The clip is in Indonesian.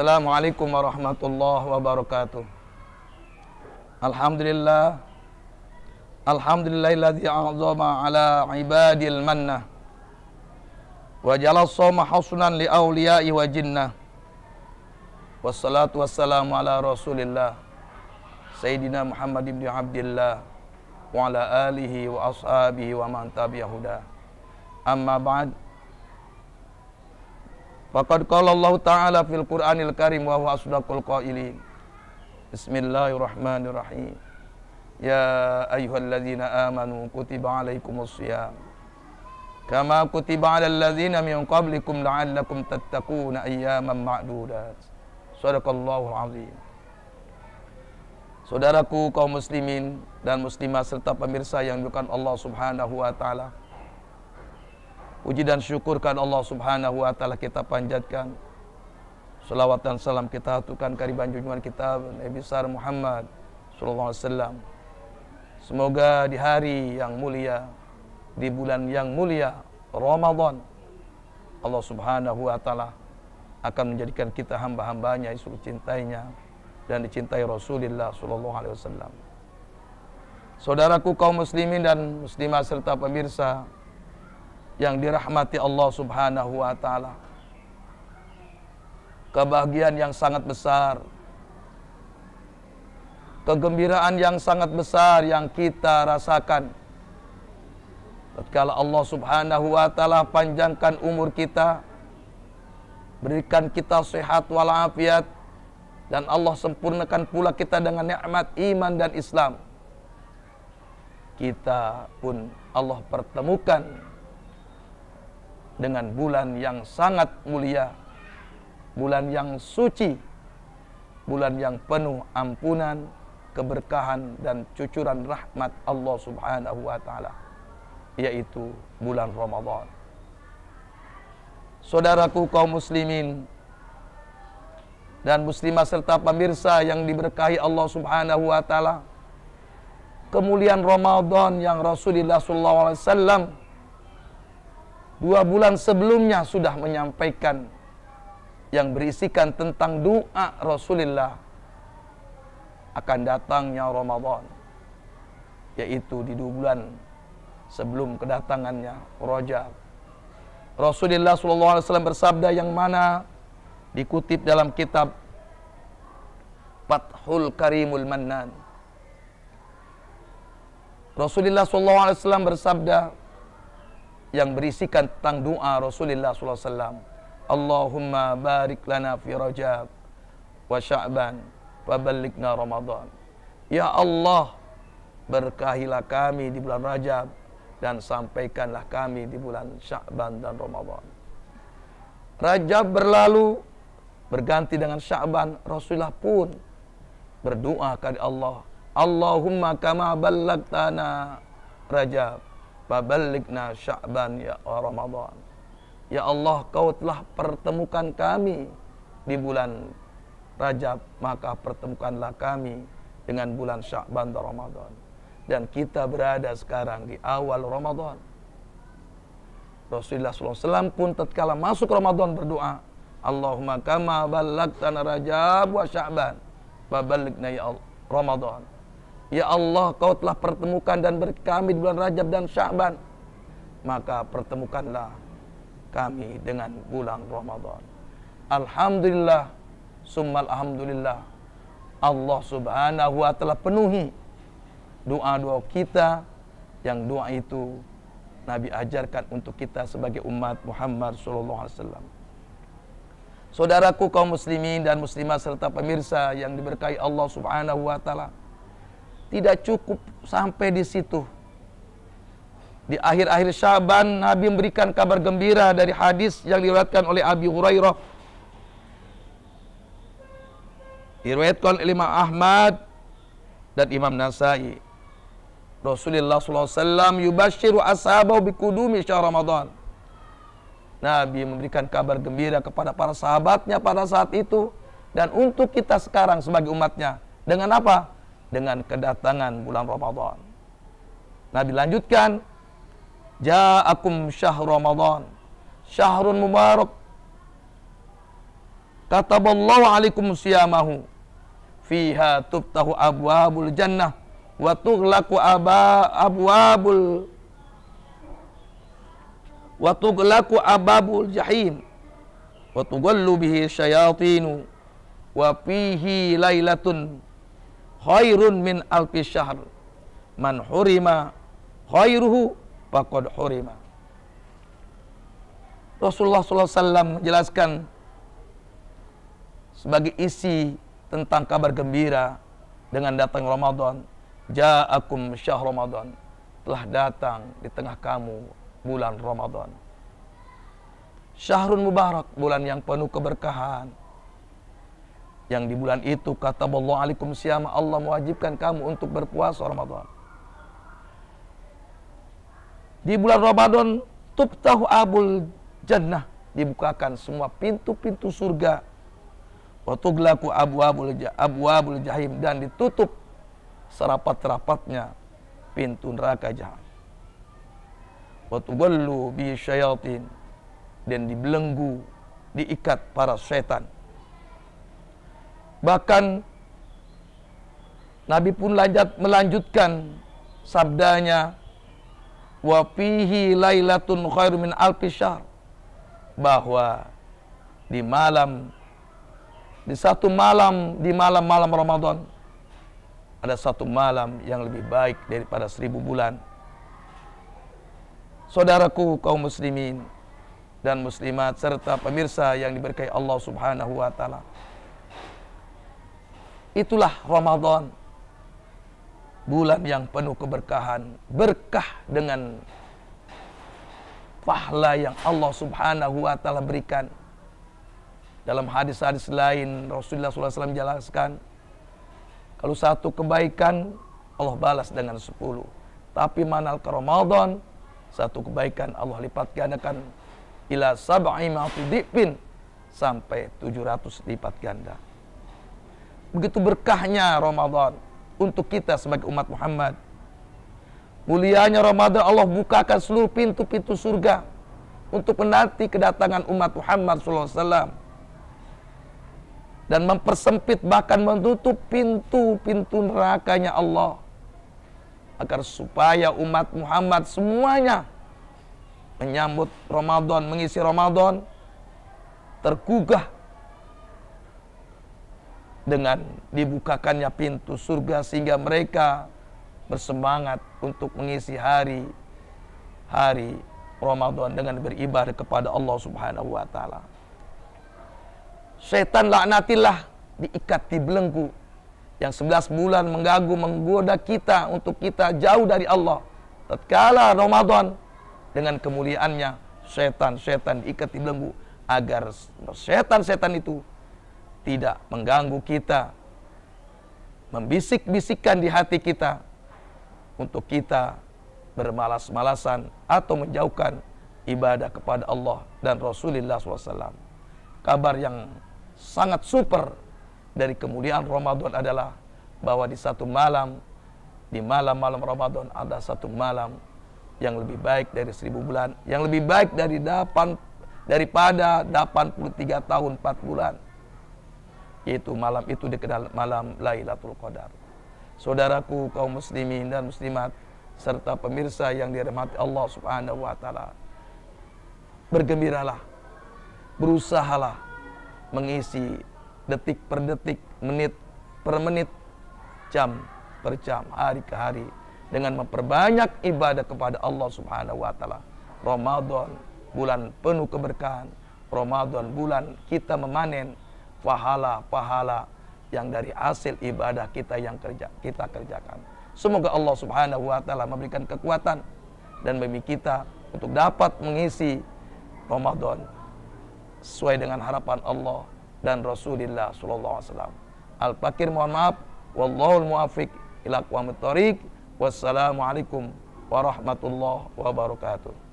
Assalamualaikum warahmatullahi wabarakatuh. Alhamdulillah. Alhamdulillahilladzi a'zama ala ibadil manna. Wa jala sawma husnan li awliyai wa jinnah. Wassalatu wassalamu ala rasulillah. Sayyidina Muhammad ibn Abdullah wa ala alihi wa ashabihi wa man tabi'ahuda. Amma ba'd. Faqad qala Allah Ta'ala fil Qur'anil Karim wa huwa asdaqul qailin. Bismillahirrahmanirrahim. Ya ayyuhalladzina amanu kutiba 'alaikumus siyam kama kutiba 'alal ladzina min qablikum la'allakum tattaquna ayyaman ma'dudat. Shadaqallahul 'azim. Saudaraku kaum muslimin dan muslimah serta pemirsa yang bukan Allah Subhanahu wa taala. Puji dan syukurkan Allah subhanahu wa ta'ala kita panjatkan. Salawat dan salam kita hatukan kariban junjungan kita Nabi besar Muhammad sallallahu alaihi wasallam. Semoga di hari yang mulia, di bulan yang mulia Ramadan Allah Subhanahu wa taala akan menjadikan kita hamba-hambanya yang cintainya dan dicintai Rasulullah sallallahu alaihi wasallam. Saudaraku kaum muslimin dan muslimah serta pemirsa yang dirahmati Allah Subhanahu wa taala. Kebahagiaan yang sangat besar. Kegembiraan yang sangat besar yang kita rasakan tatkala Allah Subhanahu wa taala panjangkan umur kita berikan kita sehat walafiat dan Allah sempurnakan pula kita dengan nikmat iman dan Islam kita pun Allah pertemukan dengan bulan yang sangat mulia, bulan yang suci, bulan yang penuh ampunan, keberkahan dan cucuran rahmat Allah Subhanahu wa taala yaitu bulan Ramadan. Saudaraku kaum muslimin dan muslimah serta pemirsa yang diberkahi Allah Subhanahu wa taala. Kemuliaan Ramadan yang Rasulullah sallallahu alaihi wasallam dua bulan sebelumnya sudah menyampaikan yang berisikan tentang doa Rasulullah akan datangnya Ramadan yaitu di dua bulan sebelum kedatangannya Rajab Rasulullah SAW bersabda yang mana dikutip dalam kitab Fathul Karimul Mannan Rasulullah SAW bersabda yang berisikan tentang doa Rasulullah SAW. Allahumma barik lana fi Rajab wa Sya'ban wa balikna Ramadan. Ya Allah, berkahilah kami di bulan Rajab dan sampaikanlah kami di bulan Sya'ban dan Ramadhan. Rajab berlalu berganti dengan Sya'ban, Rasulullah pun berdoa kepada Allah, Allahumma kama ballagtana Rajab Fabalikna sya'ban ya Ramadan Ya Allah kau telah pertemukan kami di bulan Rajab Maka pertemukanlah kami dengan bulan Sya'ban dan Ramadan Dan kita berada sekarang di awal Ramadan Rasulullah SAW pun tatkala masuk Ramadan berdoa Allahumma kama balagtana Rajab wa Sya'ban Fabalikna ya Ramadan Ya Allah, kau telah pertemukan dan berkami di bulan Rajab dan Syaban. Maka pertemukanlah kami dengan bulan Ramadan. Alhamdulillah, summal alhamdulillah. Allah subhanahu wa ta'ala penuhi doa-doa kita yang doa itu Nabi ajarkan untuk kita sebagai umat Muhammad SAW. Saudaraku kaum muslimin dan muslimah serta pemirsa yang diberkahi Allah Subhanahu wa taala tidak cukup sampai di situ. Di akhir-akhir Syaban Nabi memberikan kabar gembira dari hadis yang diriwayatkan oleh Abi Hurairah. Diriwayatkan oleh Imam Ahmad dan Imam Nasai. Rasulullah SAW yubashiru ashabahu bikudumi syahr Ramadan. Nabi memberikan kabar gembira kepada para sahabatnya pada saat itu dan untuk kita sekarang sebagai umatnya. Dengan apa? dengan kedatangan bulan Ramadan. Nabi lanjutkan, Ja'akum syahr Ramadan, syahrun mubarak. Kataballahu alaikum siyamahu. Fiha tubtahu abwabul jannah wa tughlaqu abwabul wa tughlaqu ababul jahim wa tughallu bihi syayatinu wa fihi lailatun khairun min alfi syahr man hurima khairuhu faqad hurima Rasulullah Sallallahu Alaihi Wasallam menjelaskan sebagai isi tentang kabar gembira dengan datang Ramadan ja'akum syahr Ramadan telah datang di tengah kamu bulan Ramadan Syahrun Mubarak bulan yang penuh keberkahan yang di bulan itu kata Allah alaikum siyama Allah mewajibkan kamu untuk berpuasa Ramadan di bulan Ramadan tuptahu abul jannah dibukakan semua pintu-pintu surga wa tuglaku abu abul jahim dan ditutup serapat-rapatnya pintu neraka jahanam wa bi syayatin dan dibelenggu diikat para setan Bahkan Nabi pun lanjut melanjutkan sabdanya wa fihi lailatun khairu min alfi syahr bahwa di malam di satu malam di malam-malam Ramadan ada satu malam yang lebih baik daripada seribu bulan. Saudaraku kaum muslimin dan muslimat serta pemirsa yang diberkahi Allah Subhanahu wa taala. Itulah Ramadan. Bulan yang penuh keberkahan, berkah dengan pahala yang Allah Subhanahu wa taala berikan. Dalam hadis-hadis lain Rasulullah SAW menjelaskan kalau satu kebaikan Allah balas dengan sepuluh. Tapi manal ke Ramadan satu kebaikan Allah lipat gandakan ila sab'i ma'tudipin sampai tujuh ratus lipat ganda begitu berkahnya Ramadan untuk kita sebagai umat Muhammad. Mulianya Ramadan Allah bukakan seluruh pintu-pintu surga untuk menanti kedatangan umat Muhammad SAW dan mempersempit bahkan menutup pintu-pintu nerakanya Allah agar supaya umat Muhammad semuanya menyambut Ramadan, mengisi Ramadan tergugah dengan dibukakannya pintu surga sehingga mereka bersemangat untuk mengisi hari hari Ramadan dengan beribadah kepada Allah Subhanahu wa taala. Setan laknatilah diikat di belenggu yang 11 bulan mengganggu menggoda kita untuk kita jauh dari Allah. Tatkala Ramadan dengan kemuliaannya setan-setan diikat di belenggu agar setan-setan itu tidak mengganggu kita, membisik-bisikkan di hati kita untuk kita bermalas-malasan atau menjauhkan ibadah kepada Allah dan Rasulullah SAW. Kabar yang sangat super dari kemuliaan Ramadan adalah bahwa di satu malam, di malam-malam Ramadan ada satu malam yang lebih baik dari seribu bulan, yang lebih baik dari delapan daripada 83 tahun 4 bulan yaitu malam itu dikenal malam Lailatul Qadar. Saudaraku kaum muslimin dan muslimat serta pemirsa yang dirahmati Allah Subhanahu wa taala. Bergembiralah. Berusahalah mengisi detik per detik, menit per menit, jam per jam, hari ke hari dengan memperbanyak ibadah kepada Allah Subhanahu wa taala. Ramadan bulan penuh keberkahan, Ramadan bulan kita memanen pahala-pahala yang dari hasil ibadah kita yang kerja kita kerjakan. Semoga Allah Subhanahu wa taala memberikan kekuatan dan bagi kita untuk dapat mengisi Ramadan sesuai dengan harapan Allah dan Rasulullah sallallahu alaihi wasallam. Al-Fakir mohon maaf. Wallahul muwafiq ila aqwamit thariq. Wassalamualaikum warahmatullahi wabarakatuh.